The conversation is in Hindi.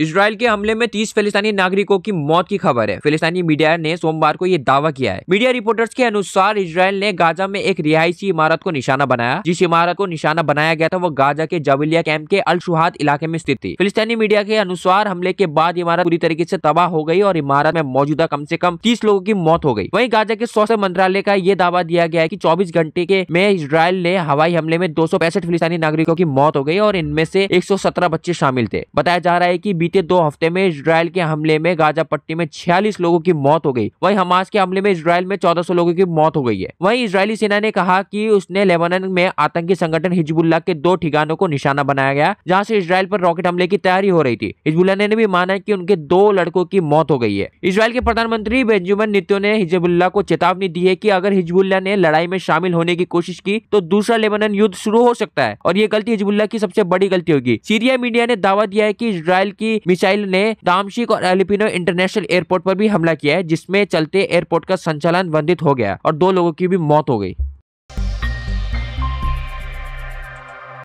इसराइल के हमले में तीस फिलिस्तानी नागरिकों की मौत की खबर है फिलिस्तानी मीडिया ने सोमवार को यह दावा किया है मीडिया रिपोर्टर्स के अनुसार इसराइल ने गाजा में एक रिहायशी इमारत को निशाना बनाया जिस इमारत को निशाना बनाया गया था वो गाजा के जबलिया कैंप के अल सुहाद इलाके में स्थित थी फिलिस्तानी मीडिया के अनुसार हमले के बाद इमारत पूरी तरीके से तबाह हो गई और इमारत में मौजूदा कम से कम तीस लोगों की मौत हो गई वहीं गाजा के स्वास्थ्य मंत्रालय का ये दावा दिया गया है कि 24 घंटे के में इसराइल ने हवाई हमले में दो फिलिस्तानी नागरिकों की मौत हो गई और इनमें से एक बच्चे शामिल थे बताया जा रहा है की बीते दो हफ्ते में इसराइल के हमले में गाजा पट्टी में छियालीस लोगों की मौत हो गई वही हमास के हमले में इसराइल में चौदह लोगों की मौत हो गई है वही इसराइली सेना ने कहा की उसने लेबनन में आतंकी संगठन हिजबुल्ला के दो ठिकानों को निशाना बनाया गया जहाँ से इसराइल पर रॉकेट हमले की तैयारी हो रही थी हिजबुल्ला ने भी माना की उनके दो लड़कों की मौत हो गई है इसराइल के प्रधानमंत्री बेंजामिन नित्यो ने हिजबुल्ला को चेतावनी दी है की अगर हिजबुल्ला ने लड़ाई में शामिल होने की कोशिश की तो दूसरा लेबनन युद्ध शुरू हो सकता है और ये गलती हिजबुल्ला की सबसे बड़ी गलती होगी सीरिया मीडिया ने दावा दिया है कि इसराइल की मिसाइल ने दामशिक और एलिपिनो इंटरनेशनल एयरपोर्ट पर भी हमला किया है जिसमें चलते एयरपोर्ट का संचालन बंधित हो गया और दो लोगों की भी मौत हो गई